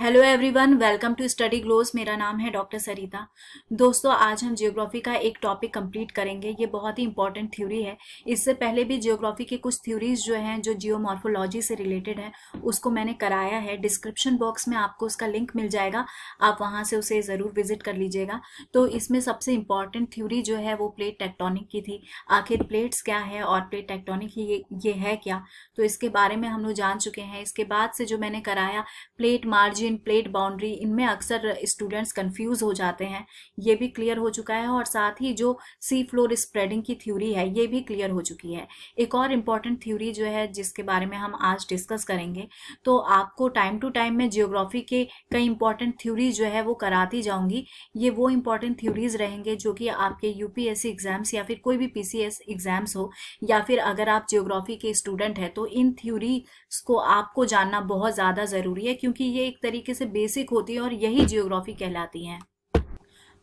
hello everyone welcome to study glows मेरा नाम है डॉक्टर सरिता दोस्तों आज हम जियोग्राफी का एक टॉपिक कंप्लीट करेंगे ये बहुत ही इंपॉर्टेंट थ्योरी है इससे पहले भी जियोग्राफी के कुछ थ्योरीज जो हैं जो जियोमॉर्फोलॉजी से रिलेटेड है उसको मैंने कराया है डिस्क्रिप्शन बॉक्स में आपको उसका लिंक मिल जाएगा आप वहाँ से उसे ज़रूर विजिट कर लीजिएगा तो इसमें सबसे इम्पॉर्टेंट थ्योरी जो है वो प्लेट टेक्टोनिक की थी आखिर प्लेट्स क्या है और प्लेट टेक्टोनिक ये ये है क्या तो इसके बारे में हम लोग जान चुके हैं इसके बाद से जो मैंने कराया प्लेट मार्जिन इन प्लेट बाउंड्री इनमें अक्सर स्टूडेंट्स कंफ्यूज हो जाते हैं ये भी क्लियर हो चुका है और साथ ही जो सी फ्लोर स्प्रेडिंग की थ्योरी है ये भी क्लियर हो चुकी है एक और इम्पॉर्टेंट थ्योरी जो है जिसके बारे में हम आज डिस्कस करेंगे तो आपको टाइम टू टाइम में जियोग्राफी के कई इंपॉर्टेंट थ्योरी जो है वो कराती जाऊंगी ये वो इंपॉर्टेंट थ्योरीज रहेंगे जो कि आपके यूपीएससी एग्जाम्स या फिर कोई भी पीसीएस एग्जाम्स हो या फिर अगर आप जियोग्राफी के स्टूडेंट हैं तो इन थ्योरीज को आपको जानना बहुत ज़्यादा ज़रूरी है क्योंकि ये एक तरीके तरीके से बेसिक होती है और यही जियोग्राफी कहलाती है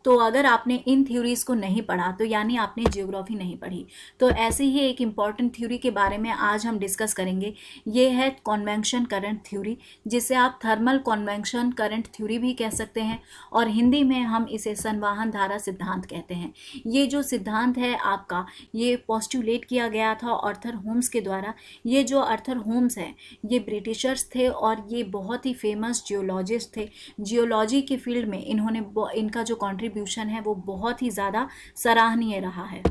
तो अगर आपने इन थ्योरीज़ को नहीं पढ़ा तो यानी आपने जियोग्राफी नहीं पढ़ी तो ऐसे ही एक इम्पॉर्टेंट थ्योरी के बारे में आज हम डिस्कस करेंगे ये है कॉन्वेंशन करंट थ्योरी जिसे आप थर्मल कॉन्वेंशन करंट थ्योरी भी कह सकते हैं और हिंदी में हम इसे संवाहन धारा सिद्धांत कहते हैं ये जो सिद्धांत है आपका ये पॉस्टुलेट किया गया था अर्थर होम्स के द्वारा ये जो अर्थर होम्स है ये ब्रिटिशर्स थे और ये बहुत ही फेमस जियोलॉजिस्ट थे जियोलॉजी के फील्ड में इन्होंने इनका जो कॉन्ट्री कंट्रीब्यूशन है वो बहुत ही ज़्यादा सराहनीय रहा है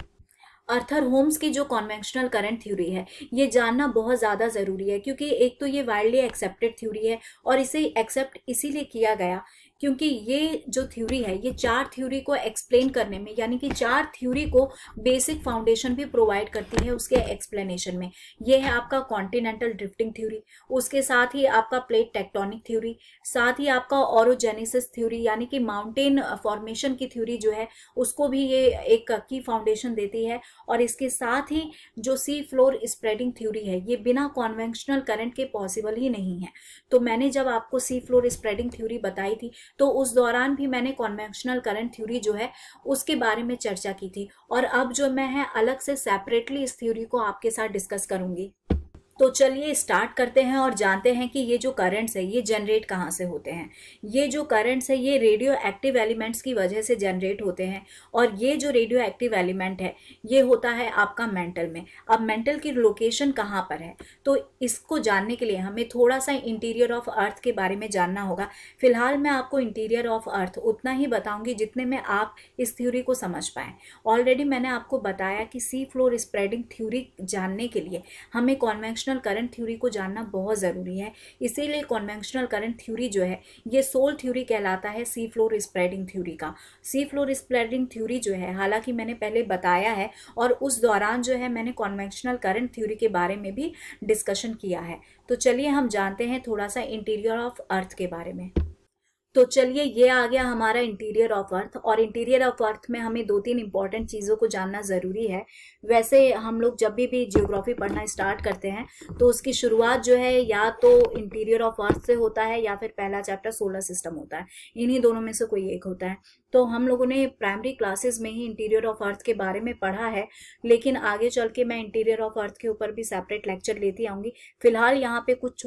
अर्थर होम्स की जो कॉन्वेंशनल करंट थ्योरी है ये जानना बहुत ज़्यादा ज़रूरी है क्योंकि एक तो ये वाइडली एक्सेप्टेड थ्योरी है और इसे एक्सेप्ट इसीलिए किया गया क्योंकि ये जो थ्योरी है ये चार थ्योरी को एक्सप्लेन करने में यानी कि चार थ्योरी को बेसिक फाउंडेशन भी प्रोवाइड करती है उसके एक्सप्लेनेशन में ये है आपका कॉन्टिनेंटल ड्रिफ्टिंग थ्योरी उसके साथ ही आपका प्लेट टेक्टोनिक थ्योरी साथ ही आपका ओरोजेनेसिस थ्योरी यानी कि माउंटेन फॉर्मेशन की थ्योरी जो है उसको भी ये एक की फाउंडेशन देती है और इसके साथ ही जो सी फ्लोर स्प्रेडिंग थ्योरी है ये बिना कॉन्वेंशनल करंट के पॉसिबल ही नहीं है तो मैंने जब आपको सी फ्लोर स्प्रेडिंग थ्योरी बताई थी तो उस दौरान भी मैंने कॉन्वेंशनल करंट थ्योरी जो है उसके बारे में चर्चा की थी और अब जो मैं है अलग से सेपरेटली इस थ्योरी को आपके साथ डिस्कस करूंगी तो चलिए स्टार्ट करते हैं और जानते हैं कि ये जो करंट्स है ये जनरेट कहाँ से होते हैं ये जो करंट्स है ये रेडियो एक्टिव एलिमेंट्स की वजह से जनरेट होते हैं और ये जो रेडियो एक्टिव एलिमेंट है ये होता है आपका मेंटल में अब मेंटल की लोकेशन कहाँ पर है तो इसको जानने के लिए हमें थोड़ा सा इंटीरियर ऑफ अर्थ के बारे में जानना होगा फिलहाल मैं आपको इंटीरियर ऑफ अर्थ उतना ही बताऊँगी जितने में आप इस थ्यूरी को समझ पाएँ ऑलरेडी मैंने आपको बताया कि सी फ्लोर स्प्रेडिंग थ्यूरी जानने के लिए हमें कॉन्वेक्स कॉन्वेंशनल करंट थ्योरी को जानना बहुत ज़रूरी है इसीलिए कॉन्वेंशनल करंट थ्योरी जो है ये सोल थ्योरी कहलाता है सी फ्लोर स्प्रेडिंग थ्योरी का सी फ्लोर स्प्रेडिंग थ्योरी जो है हालांकि मैंने पहले बताया है और उस दौरान जो है मैंने कॉन्वेंशनल करंट थ्योरी के बारे में भी डिस्कशन किया है तो चलिए हम जानते हैं थोड़ा सा इंटीरियर ऑफ अर्थ के बारे में तो चलिए ये आ गया हमारा इंटीरियर ऑफ अर्थ और इंटीरियर ऑफ अर्थ में हमें दो तीन इंपॉर्टेंट चीज़ों को जानना ज़रूरी है वैसे हम लोग जब भी भी जियोग्राफी पढ़ना स्टार्ट करते हैं तो उसकी शुरुआत जो है या तो इंटीरियर ऑफ अर्थ से होता है या फिर पहला चैप्टर सोलर सिस्टम होता है इन्हीं दोनों में से कोई एक होता है तो हम लोगों ने प्राइमरी क्लासेस में ही इंटीरियर ऑफ अर्थ के बारे में पढ़ा है लेकिन आगे चल के मैं इंटीरियर ऑफ अर्थ के ऊपर भी सेपरेट लेक्चर लेती आऊँगी फिलहाल यहाँ पे कुछ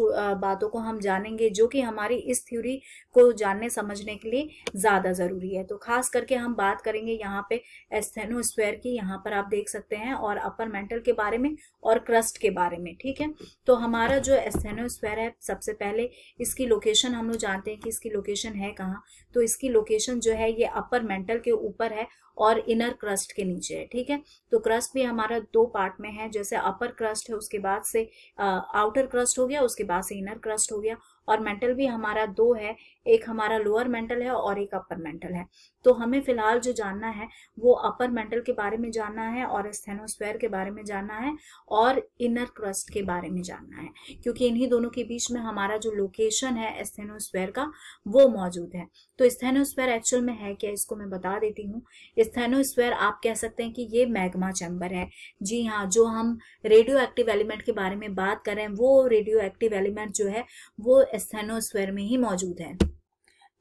बातों को हम जानेंगे जो कि हमारी इस थ्योरी को जानने समझने के लिए ज़्यादा ज़रूरी है तो खास करके हम बात करेंगे यहाँ पे स्क्वेयर की यहाँ पर आप देख सकते हैं और अपर मेंटल के बारे में और क्रस्ट के बारे में ठीक है तो हमारा जो एस्थेनो स्क्वेयर है सबसे पहले इसकी लोकेशन हम लोग जानते हैं कि इसकी लोकेशन है कहाँ तो इसकी लोकेशन जो है ये अपर मेंटल के ऊपर है और इनर क्रस्ट के नीचे है ठीक है तो क्रस्ट भी हमारा दो पार्ट में है जैसे अपर क्रस्ट है उसके बाद से आ, आउटर क्रस्ट हो गया उसके बाद से इनर क्रस्ट हो गया और मेंटल भी हमारा दो है एक हमारा लोअर मेंटल है और एक अपर मेंटल है तो हमें फिलहाल जो जानना है वो अपर मेंटल के बारे में जानना है और स्थेनोस्फेयर के बारे में जानना है और इनर क्रस्ट के बारे में जानना है क्योंकि इन्हीं दोनों के बीच में हमारा जो लोकेशन है स्थेनोस्फेयर का वो मौजूद है तो स्थेनोस्फेयर एक्चुअल में है क्या इसको मैं बता देती हूँ स्थेनोस्फेयर आप कह सकते हैं कि ये मैग्मा चैम्बर है जी हाँ जो हम रेडियो एक्टिव एलिमेंट के बारे में बात करें वो रेडियो एक्टिव एलिमेंट जो है वो स्थेनोस्फेयर में ही मौजूद हैं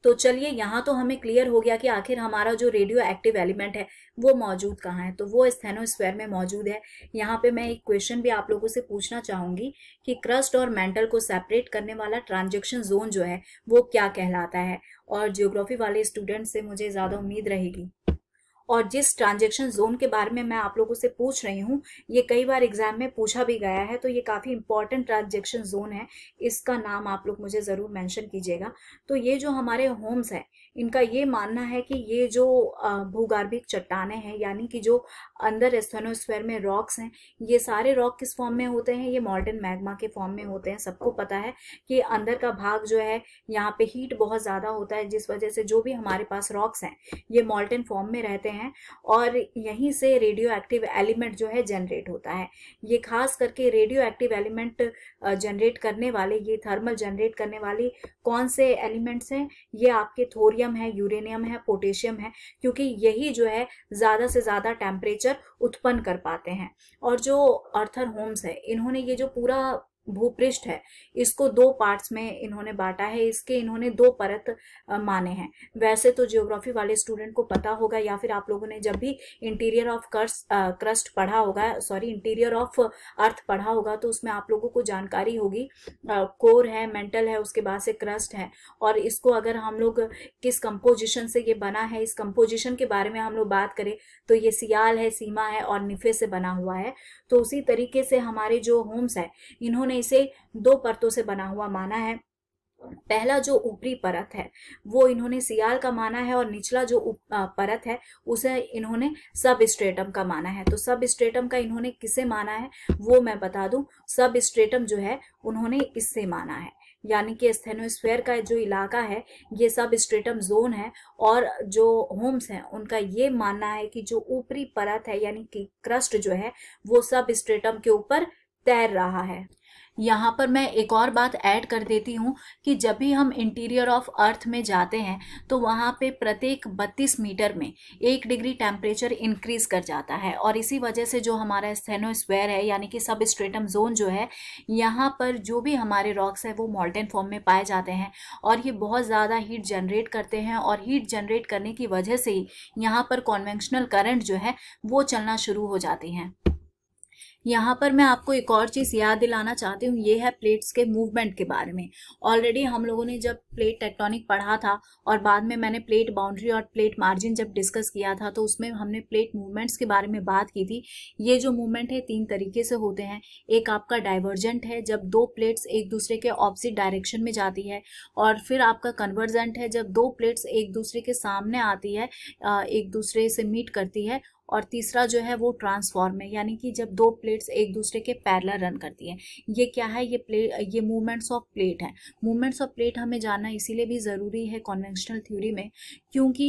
तो चलिए यहाँ तो हमें क्लियर हो गया कि आखिर हमारा जो रेडियो एक्टिव एलिमेंट है वो मौजूद कहाँ है तो वो स्वेयर में मौजूद है यहाँ पे मैं एक क्वेश्चन भी आप लोगों से पूछना चाहूंगी कि क्रस्ट और मेंटल को सेपरेट करने वाला ट्रांजेक्शन जोन जो है वो क्या कहलाता है और जियोग्राफी वाले स्टूडेंट से मुझे ज़्यादा उम्मीद रहेगी और जिस ट्रांजेक्शन जोन के बारे में मैं आप लोगों से पूछ रही हूँ ये कई बार एग्जाम में पूछा भी गया है तो ये काफ़ी इंपॉर्टेंट ट्रांजेक्शन जोन है इसका नाम आप लोग मुझे ज़रूर मैंशन कीजिएगा तो ये जो हमारे होम्स हैं इनका ये मानना है कि ये जो भूगर्भिक चट्टाने हैं यानी कि जो अंदर एस्थेनोस्फेयर में रॉक्स हैं ये सारे रॉक किस फॉर्म में होते हैं ये मॉडर्न मैग्मा के फॉर्म में होते हैं सबको पता है कि अंदर का भाग जो है यहाँ पे हीट बहुत ज़्यादा होता है जिस वजह से जो भी हमारे पास रॉक्स हैं ये मॉल्टन फॉर्म में रहते हैं और यहीं से रेडियो एक्टिव एलिमेंट जो है जनरेट होता है ये खास करके रेडियो एक्टिव एलिमेंट जनरेट करने वाले ये थर्मल जनरेट करने वाली कौन से एलिमेंट्स हैं ये आपके थोरियम है यूरेनियम है पोटेशियम है क्योंकि यही जो है ज़्यादा से ज़्यादा टेम्परेचर पिक्चर उत्पन्न कर पाते हैं और जो अर्थर होम्स है इन्होंने ये जो पूरा भूपृष्ठ है इसको दो पार्ट्स में इन्होंने बांटा है इसके इन्होंने दो परत माने हैं वैसे तो ज्योग्राफी वाले स्टूडेंट को पता होगा या फिर आप लोगों ने जब भी इंटीरियर ऑफ कर्स क्रस्ट पढ़ा होगा सॉरी इंटीरियर ऑफ अर्थ पढ़ा होगा तो उसमें आप लोगों को जानकारी होगी कोर है मेंटल है उसके बाद से क्रस्ट है और इसको अगर हम लोग किस कंपोजिशन से ये बना है इस कंपोजिशन के बारे में हम लोग बात करें तो ये सियाल है सीमा है और निफे से बना हुआ है तो उसी तरीके से हमारे जो होम्स है इन्होंने हमने इसे दो परतों से बना हुआ माना है पहला जो ऊपरी परत है वो इन्होंने सियाल का माना है और निचला जो परत है उसे इन्होंने सब स्ट्रेटम का माना है तो सब स्ट्रेटम का इन्होंने किसे माना है वो मैं बता दूं सब स्ट्रेटम जो है उन्होंने इससे माना है यानी कि स्थेनोस्फेयर का जो इलाका है ये सब स्ट्रेटम जोन है और जो होम्स हैं उनका ये मानना है कि जो ऊपरी परत है यानी कि क्रस्ट जो है वो सब स्ट्रेटम के ऊपर तैर रहा है यहाँ पर मैं एक और बात ऐड कर देती हूँ कि जब भी हम इंटीरियर ऑफ अर्थ में जाते हैं तो वहाँ पे प्रत्येक 32 मीटर में एक डिग्री टेम्परेचर इंक्रीज कर जाता है और इसी वजह से जो हमारा स्थेनोस्फेयर है यानी कि सब स्ट्रेटम जोन जो है यहाँ पर जो भी हमारे रॉक्स है वो मॉल्टेन फॉर्म में पाए जाते हैं और ये बहुत ज़्यादा हीट जनरेट करते हैं और हीट जनरेट करने की वजह से ही यहाँ पर कॉन्वेंशनल करंट जो है वो चलना शुरू हो जाती हैं यहाँ पर मैं आपको एक और चीज़ याद दिलाना चाहती हूँ ये है प्लेट्स के मूवमेंट के बारे में ऑलरेडी हम लोगों ने जब प्लेट टेक्टोनिक पढ़ा था और बाद में मैंने प्लेट बाउंड्री और प्लेट मार्जिन जब डिस्कस किया था तो उसमें हमने प्लेट मूवमेंट्स के बारे में बात की थी ये जो मूवमेंट है तीन तरीके से होते हैं एक आपका डाइवर्जेंट है जब दो प्लेट्स एक दूसरे के ऑपोजिट डायरेक्शन में जाती है और फिर आपका कन्वर्जेंट है जब दो प्लेट्स एक दूसरे के सामने आती है एक दूसरे से मीट करती है और तीसरा जो है वो ट्रांसफॉर्म है यानी कि जब दो प्लेट्स एक दूसरे के पैरलर रन करती हैं ये क्या है ये प्लेट ये मूवमेंट्स ऑफ प्लेट है मूवमेंट्स ऑफ प्लेट हमें जानना इसीलिए भी ज़रूरी है कॉन्वेंशनल थ्योरी में क्योंकि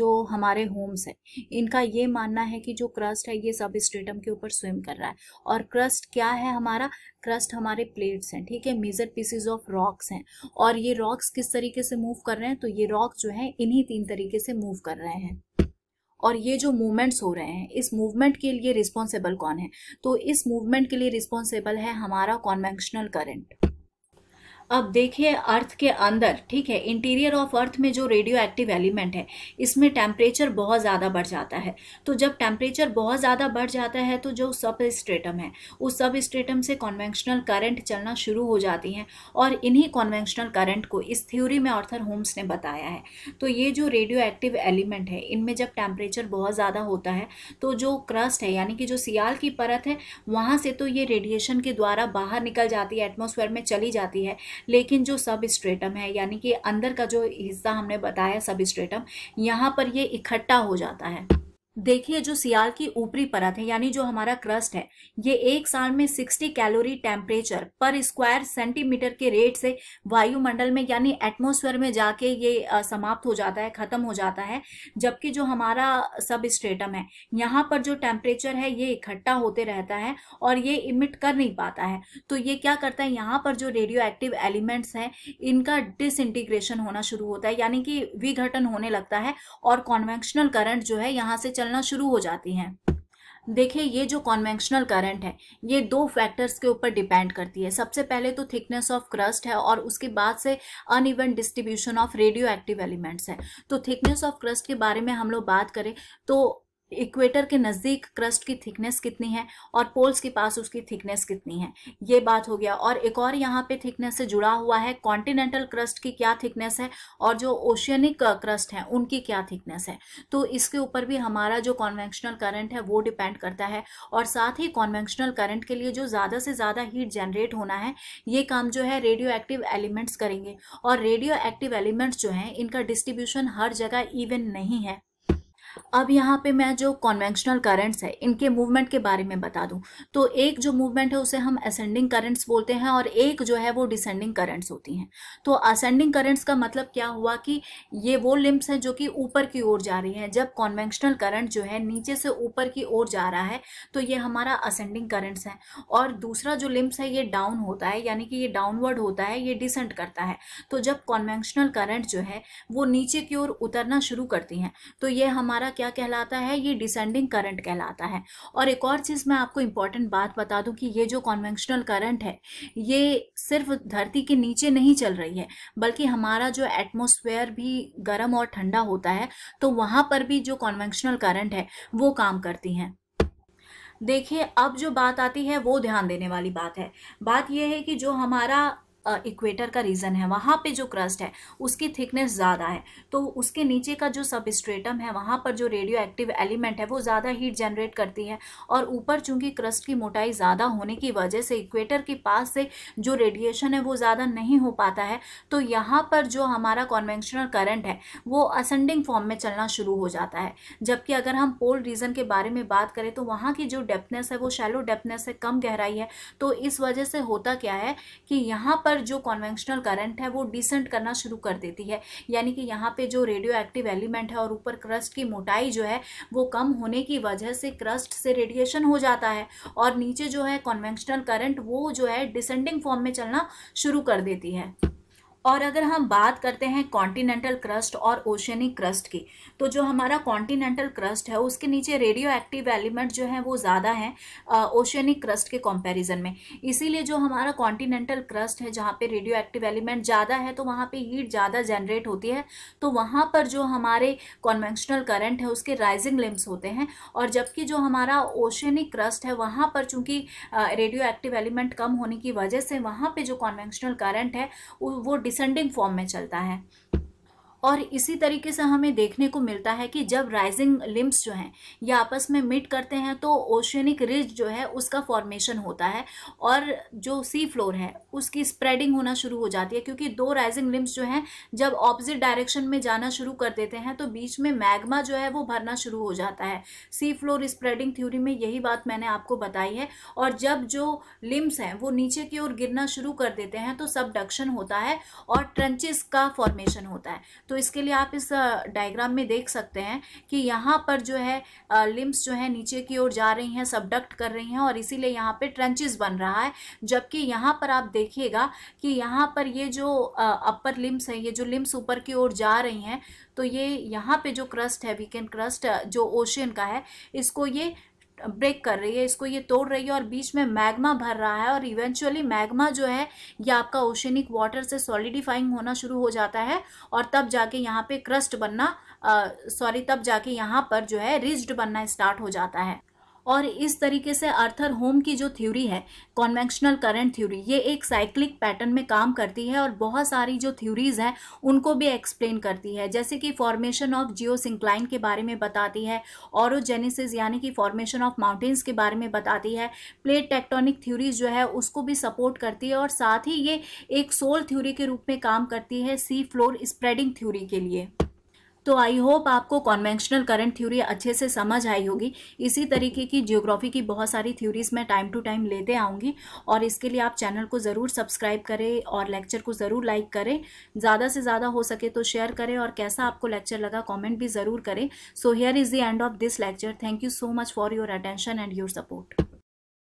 जो हमारे होम्स हैं इनका ये मानना है कि जो क्रस्ट है ये सब स्टेटम के ऊपर स्विम कर रहा है और क्रस्ट क्या है हमारा क्रस्ट हमारे प्लेट्स हैं ठीक है मेजर पीसेज ऑफ रॉक्स हैं और ये रॉक्स किस तरीके से मूव कर रहे हैं तो ये रॉक्स जो है इन्हीं तीन तरीके से मूव कर रहे हैं और ये जो मूवमेंट्स हो रहे हैं इस मूवमेंट के लिए रिस्पॉन्सिबल कौन है तो इस मूवमेंट के लिए रिस्पॉन्सिबल है हमारा कॉन्वेंशनल करंट अब देखिए अर्थ के अंदर ठीक है इंटीरियर ऑफ अर्थ में जो रेडियो एक्टिव एलिमेंट है इसमें टेम्परेचर बहुत ज़्यादा बढ़ जाता है तो जब टेम्परेचर बहुत ज़्यादा बढ़ जाता है तो जो सब स्ट्रेटम है उस सब स्ट्रेटम से कॉन्वेंशनल करंट चलना शुरू हो जाती हैं और इन्हीं कॉन्वेंशनल करंट को इस थ्योरी में ऑर्थर होम्स ने बताया है तो ये जो रेडियो एक्टिव एलिमेंट है इनमें जब टेम्परेचर बहुत ज़्यादा होता है तो जो क्रस्ट है यानी कि जो सियाल की परत है वहाँ से तो ये रेडिएशन के द्वारा बाहर निकल जाती है एटमोसफेयर में चली जाती है लेकिन जो सब स्ट्रेटम है यानी कि अंदर का जो हिस्सा हमने बताया सब स्ट्रेटम यहाँ पर ये इकट्ठा हो जाता है देखिए जो सियाल की ऊपरी परत है यानी जो हमारा क्रस्ट है ये एक साल में 60 कैलोरी टेम्परेचर पर स्क्वायर सेंटीमीटर के रेट से वायुमंडल में यानी एटमोस्फेयर में जाके ये समाप्त हो जाता है खत्म हो जाता है जबकि जो हमारा सब स्टेटम है यहाँ पर जो टेम्परेचर है ये इकट्ठा होते रहता है और ये इमिट कर नहीं पाता है तो ये क्या करता है यहाँ पर जो रेडियो एक्टिव एलिमेंट्स हैं इनका डिसइंटीग्रेशन होना शुरू होता है यानी कि विघटन होने लगता है और कॉन्वेंशनल करंट जो है यहाँ से चलना शुरू हो जाती हैं देखिए ये जो कॉन्वेंशनल करंट है ये दो फैक्टर्स के ऊपर डिपेंड करती है सबसे पहले तो थिकनेस ऑफ क्रस्ट है और उसके बाद से uneven distribution of radio active elements है तो थिकनेस ऑफ क्रस्ट के बारे में हम लोग बात करें तो इक्वेटर के नज़दीक क्रस्ट की थिकनेस कितनी है और पोल्स के पास उसकी थिकनेस कितनी है ये बात हो गया और एक और यहाँ पे थिकनेस से जुड़ा हुआ है कॉन्टिनेंटल क्रस्ट की क्या थिकनेस है और जो ओशियनिक क्रस्ट है उनकी क्या थिकनेस है तो इसके ऊपर भी हमारा जो कॉन्वेंशनल करंट है वो डिपेंड करता है और साथ ही कॉन्वेंशनल करंट के लिए जो ज़्यादा से ज़्यादा हीट जनरेट होना है ये काम जो है रेडियो एक्टिव एलिमेंट्स करेंगे और रेडियो एक्टिव एलिमेंट्स जो हैं इनका डिस्ट्रीब्यूशन हर जगह इवन नहीं है अब यहाँ पे मैं जो कॉन्वेंशनल करंट्स है इनके मूवमेंट के बारे में बता दूँ तो एक जो मूवमेंट है उसे हम असेंडिंग करंट्स बोलते हैं और एक जो है वो डिसेंडिंग करंट्स होती हैं तो असेंडिंग करंट्स का मतलब क्या हुआ कि ये वो लिम्ब्स हैं जो कि ऊपर की ओर जा रही हैं जब कॉन्वेंशनल करंट जो है नीचे से ऊपर की ओर जा रहा है तो ये हमारा असेंडिंग करंट्स है और दूसरा जो लिम्स है ये डाउन होता है यानी कि ये डाउनवर्ड होता है ये डिसेंट करता है तो जब कॉन्वेंशनल करंट जो है वो नीचे की ओर उतरना शुरू करती हैं तो ये हमारा धारा क्या कहलाता है ये डिसेंडिंग करंट कहलाता है और एक और चीज़ मैं आपको इम्पॉर्टेंट बात बता दूं कि ये जो कॉन्वेंशनल करंट है ये सिर्फ धरती के नीचे नहीं चल रही है बल्कि हमारा जो एटमोसफेयर भी गर्म और ठंडा होता है तो वहाँ पर भी जो कॉन्वेंशनल करंट है वो काम करती हैं देखिए अब जो बात आती है वो ध्यान देने वाली बात है बात यह है कि जो हमारा इक्वेटर का रीजन है वहाँ पे जो क्रस्ट है उसकी थिकनेस ज़्यादा है तो उसके नीचे का जो स्ट्रेटम है वहाँ पर जो रेडियो एक्टिव एलिमेंट है वो ज़्यादा हीट जनरेट करती है और ऊपर चूंकि क्रस्ट की मोटाई ज़्यादा होने की वजह से इक्वेटर के पास से जो रेडिएशन है वो ज़्यादा नहीं हो पाता है तो यहाँ पर जो हमारा कॉन्वेंशनल करंट है वो असेंडिंग फॉर्म में चलना शुरू हो जाता है जबकि अगर हम पोल रीजन के बारे में बात करें तो वहाँ की जो डेप्थनेस है वो शैलो डेप्थनेस से कम गहराई है तो इस वजह से होता क्या है कि यहाँ पर अंदर जो कॉन्वेंशनल करंट है वो डिसेंट करना शुरू कर देती है यानी कि यहाँ पे जो रेडियो एक्टिव एलिमेंट है और ऊपर क्रस्ट की मोटाई जो है वो कम होने की वजह से क्रस्ट से रेडिएशन हो जाता है और नीचे जो है कॉन्वेंशनल करंट वो जो है डिसेंडिंग फॉर्म में चलना शुरू कर देती है और अगर हम बात करते हैं कॉन्टिनेंटल क्रस्ट और ओशनिक क्रस्ट की तो जो हमारा कॉन्टिनेंटल क्रस्ट है उसके नीचे रेडियो एक्टिव एलिमेंट जो है वो ज़्यादा है ओशनिक क्रस्ट के कंपैरिजन में इसीलिए जो हमारा कॉन्टिनेंटल क्रस्ट है जहाँ पे रेडियो एक्टिव एलिमेंट ज़्यादा है तो वहाँ पे हीट ज़्यादा जनरेट होती है तो वहाँ पर जो हमारे कॉन्वेंशनल करंट है उसके राइजिंग लिम्स होते हैं और जबकि जो हमारा ओशनिक क्रस्ट है वहाँ पर चूँकि रेडियो एक्टिव एलिमेंट कम होने की वजह से वहाँ पर जो कॉन्वेंशनल करंट है वो डिस डिसेंडिंग फॉर्म में चलता है और इसी तरीके से हमें देखने को मिलता है कि जब राइजिंग लिम्स जो हैं ये आपस में मिट करते हैं तो ओशियनिक रिज जो है उसका फॉर्मेशन होता है और जो सी फ्लोर है उसकी स्प्रेडिंग होना शुरू हो जाती है क्योंकि दो राइजिंग लिम्स जो हैं जब ऑपोजिट डायरेक्शन में जाना शुरू कर देते हैं तो बीच में मैग्मा जो है वो भरना शुरू हो जाता है सी फ्लोर स्प्रेडिंग थ्योरी में यही बात मैंने आपको बताई है और जब जो लिम्स हैं वो नीचे की ओर गिरना शुरू कर देते हैं तो सबडक्शन होता है और ट्रंचेस का फॉर्मेशन होता है तो तो इसके लिए आप इस डायग्राम में देख सकते हैं कि यहाँ पर जो है लिम्स जो है नीचे की ओर जा रही हैं सबडक्ट कर रही हैं और इसीलिए यहाँ पे ट्रेंचेस बन रहा है जबकि यहाँ पर आप देखिएगा कि यहाँ पर ये जो अपर लिम्स हैं ये जो लिम्स ऊपर की ओर जा रही हैं तो ये यहाँ पे जो क्रस्ट है वीकेंड क्रस्ट जो ओशियन का है इसको ये ब्रेक कर रही है इसको ये तोड़ रही है और बीच में मैग्मा भर रहा है और इवेंचुअली मैग्मा जो है ये आपका ओशनिक वाटर से सॉलिडिफाइंग होना शुरू हो जाता है और तब जाके यहाँ पे क्रस्ट बनना सॉरी तब जाके यहाँ पर जो है रिज्ड बनना स्टार्ट हो जाता है और इस तरीके से आर्थर होम की जो थ्योरी है कॉन्वेंशनल करंट थ्योरी ये एक साइक्लिक पैटर्न में काम करती है और बहुत सारी जो थ्योरीज हैं उनको भी एक्सप्लेन करती है जैसे कि फॉर्मेशन ऑफ जियो सिंक्लाइन के बारे में बताती है औरोजेनेसिस यानी कि फॉर्मेशन ऑफ माउंटेन्स के बारे में बताती है प्लेट टेक्टोनिक थ्योरीज जो है उसको भी सपोर्ट करती है और साथ ही ये एक सोल थ्योरी के रूप में काम करती है सी फ्लोर स्प्रेडिंग थ्योरी के लिए तो आई होप आपको कॉन्वेंशनल करंट थ्योरी अच्छे से समझ आई होगी इसी तरीके की जियोग्राफी की बहुत सारी थ्योरीज मैं टाइम टू टाइम लेते आऊँगी और इसके लिए आप चैनल को ज़रूर सब्सक्राइब करें और लेक्चर को ज़रूर लाइक करें ज़्यादा से ज़्यादा हो सके तो शेयर करें और कैसा आपको लेक्चर लगा कॉमेंट भी ज़रूर करें so here is the end of this lecture thank you so much for your attention and your support